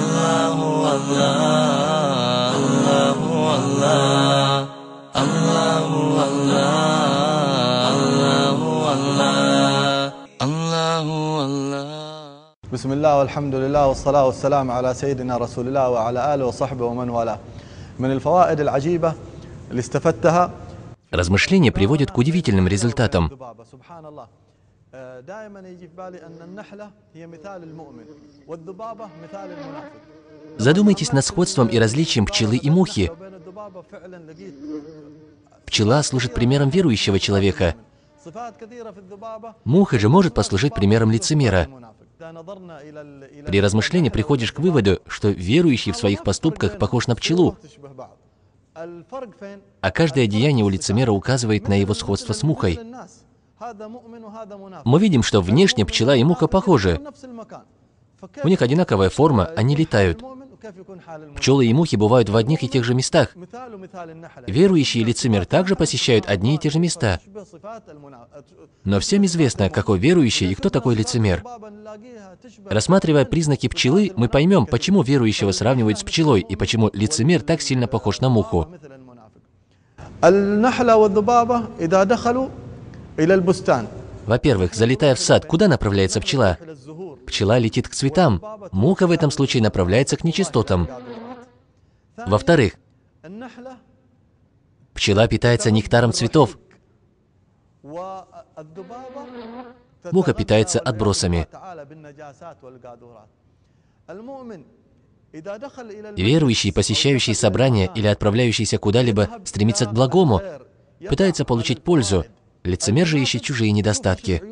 الله والله الله والله الله والله الله والله الله والله بسم الله والحمد لله والصلاة والسلام على سيدنا رسول الله وعلى آله وصحبه ومن والاه من الفوائد العجيبة اللي استفدتها Размышление приводит к удивительным результатам. دائما يجي في بالي أن النحلة هي مثال المؤمن والذبابة مثال المنافق Задумайтесь над сходством и различием пчелы и мухи. Пчела служит примером верующего человека. Муха же может послужить примером лицемера. При размышлении приходишь к выводу, что верующий в своих поступках похож на пчелу, а каждое деяние у лицемера указывает на его сходство с мухой. Мы видим, что внешне пчела и муха похожи. У них одинаковая форма, они летают. Пчелы и мухи бывают в одних и тех же местах. Верующие лицемер также посещают одни и те же места. Но всем известно, какой верующий и кто такой лицемер. Рассматривая признаки пчелы, мы поймем, почему верующего сравнивают с пчелой и почему лицемер так сильно похож на муху. Во-первых, залетая в сад, куда направляется пчела? Пчела летит к цветам. мука в этом случае направляется к нечистотам. Во-вторых, пчела питается нектаром цветов. Муха питается отбросами. Верующий, посещающий собрания или отправляющийся куда-либо, стремится к благому, пытается получить пользу, Лицемер же ищет чужие недостатки.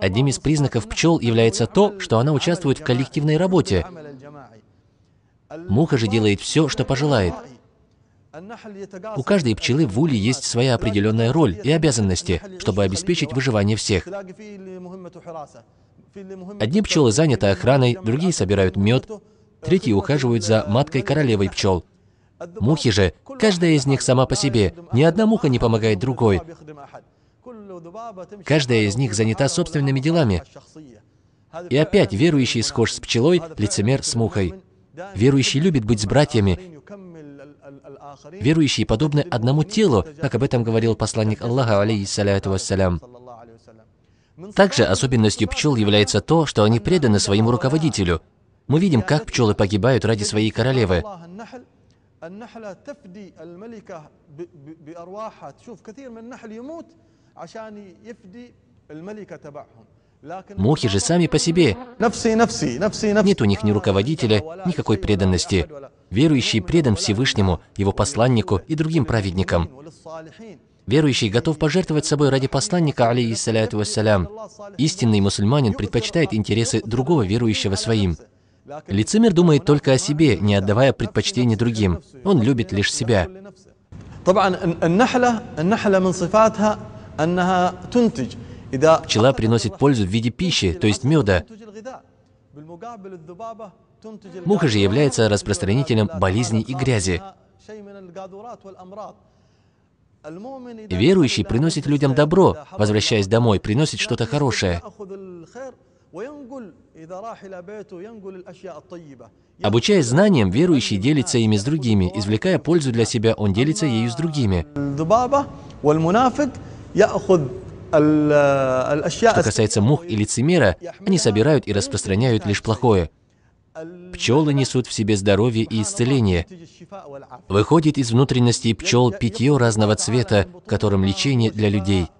Одним из признаков пчел является то, что она участвует в коллективной работе. Муха же делает все, что пожелает. У каждой пчелы в уле есть своя определенная роль и обязанности, чтобы обеспечить выживание всех. Одни пчелы заняты охраной, другие собирают мед, третьи ухаживают за маткой-королевой пчел. Мухи же, каждая из них сама по себе, ни одна муха не помогает другой. Каждая из них занята собственными делами. И опять верующий схож с пчелой, лицемер с мухой. Верующий любит быть с братьями. Верующие подобны одному телу, как об этом говорил посланник Аллаха, алейхиссаляту вассалям. Также особенностью пчел является то, что они преданы своему руководителю, мы видим, как пчелы погибают ради своей королевы. Мухи же сами по себе. Нет у них ни руководителя, никакой преданности. Верующий предан Всевышнему, его посланнику и другим праведникам. Верующий готов пожертвовать собой ради посланника, алейхиссаляту вассалям. Истинный мусульманин предпочитает интересы другого верующего своим. Лицемер думает только о себе, не отдавая предпочтение другим. Он любит лишь себя. Пчела приносит пользу в виде пищи, то есть меда. Муха же является распространителем болезней и грязи. Верующий приносит людям добро, возвращаясь домой, приносит что-то хорошее. Обучаясь знаниям, верующий делится ими с другими. Извлекая пользу для себя, он делится ею с другими. Что касается мух и лицемера, они собирают и распространяют лишь плохое. Пчелы несут в себе здоровье и исцеление. Выходит из внутренности пчел питье разного цвета, которым лечение для людей –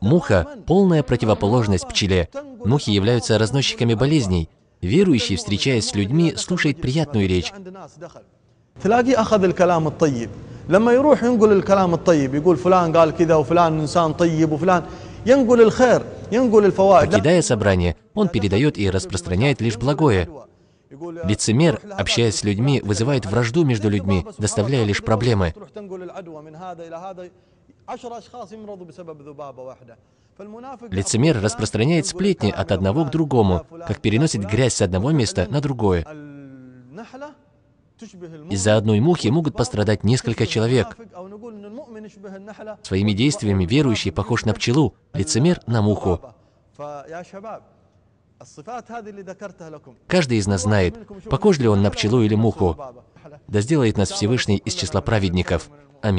Муха – полная противоположность пчеле. Мухи являются разносчиками болезней. Верующий, встречаясь с людьми, слушает приятную речь. Покидая собрание, он передает и распространяет лишь благое. Лицемер, общаясь с людьми, вызывает вражду между людьми, доставляя лишь проблемы. Лицемер распространяет сплетни от одного к другому, как переносит грязь с одного места на другое. Из-за одной мухи могут пострадать несколько человек. Своими действиями верующий похож на пчелу, лицемер на муху. Каждый из нас знает, похож ли он на пчелу или муху. Да сделает нас Всевышний из числа праведников. Аминь.